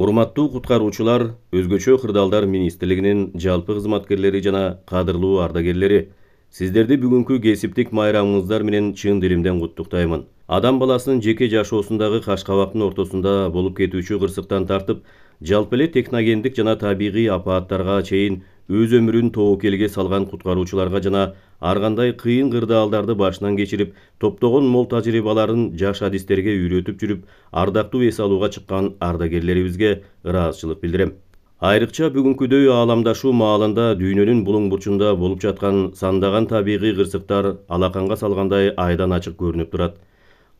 урматтуу куткаруучулар өзгөчө кырдаалдар министрлигинин жалпы кызматкерлери жана кадырлуу ардагерлери сиздерди бүгүнкү кесиптик майрамыңыздар менен чын дилимден куттуктаймын адам баласынын жеке жашоосундагы кашкабактын ортосунда болуп кетүүчү кырсыктан тартып жалпы эле техногендик жана табигый апааттарга чейин өз өмірін тоокелге салған куткаруучуларга жана арғандай қиын кыйын башынан кечирип топтогон мол тажрыйбаларын жаш адистерге үйрөтүп жүрүп ардактуу эс алууга чыккан ардагерлерибизге ыраазычылык билдирем айрыкча бүгүнкүдөй ааламдашуу маалында дүйнөнүн булуң бурчунда болуп жаткан сандаган табигый кырсыктар алаканга салгандай айдан ачык көрүнүп турат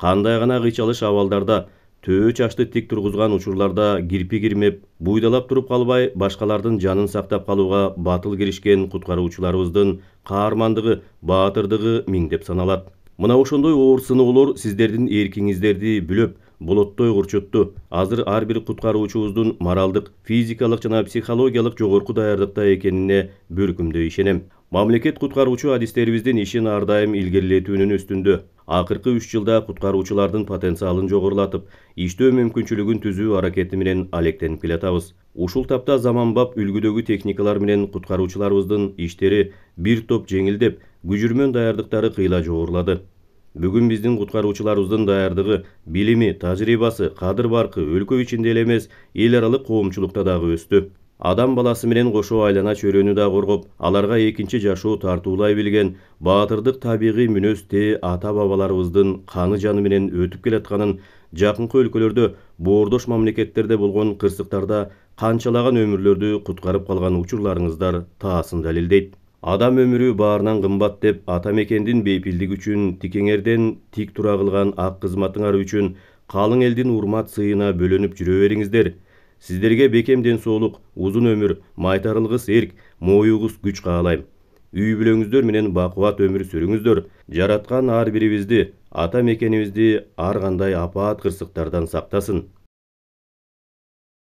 кандай гана кыйчалыш абалдарда төө чачты тик тургузган учурларда кирпи кирмеп буйдалап туруп калбай башкалардын жанын сактап калууга батыл киришкен куткаруучуларыбыздын каармандыгы баатырдыгы миңдеп саналат мына ошондой оор сыноолор сиздердин эркиңиздерди бүлөп болоттой курчутту азыр ар бир куткаруучубуздун моралдык физикалык жана психологиялык жогорку даярдыкта экенине бүркүмдөй ишенем мамлекет куткаруучу адистерибиздин ишин ар дайым илгерилетүүнүн үстүндө акыркы үч жылда куткаруучулардын потенциалын жогорулатып иштөө мүмкүнчүлүгүн түзүү аракети менен алектенип келатабыз ушул тапта заманбап үлгүдөгү техникалар менен куткаруучуларыбыздын иштери бир топ жеңилдеп күжүрмөн даярдыктары кыйла жогорулады бүгүн биздин куткаруучуларыбыздын даярдыгы билими тажрыйбасы кадыр баркы өлкө ичинде эле эмес эл аралык коомчулукта дагы өстү адам баласы менен кошо айлана чөйрөнү да коргоп аларга экинчи жашоо тартуулай билген баатырдык табигый мүнөз тээ ата бабаларыбыздын каны жаны менен өтүп келатканын жакынкы өлкөлөрдө боордош мамлекеттерде болгон кырсыктарда канчалаган өмүрлөрдү куткарып калган учурларыңыздар таасын далилдейт адам өмүрү баарынан кымбат деп ата мекендин бейпилдиги үчүн тикеңерден тик тура кылган ак кызматыңар үчүн калың элдин урмат сыйына бөлөнүп жүрө бериңиздер сіздерге бекем солық, ұзын өмір майтарылғыс ерік мойығыс күч қағалайым. үй бүлөңүздөр менен бакубат өмүр сүрүңүздөр Жаратқан ар бирибизди ата мекенибизди ар кандай апаат кырсыктардан сактасын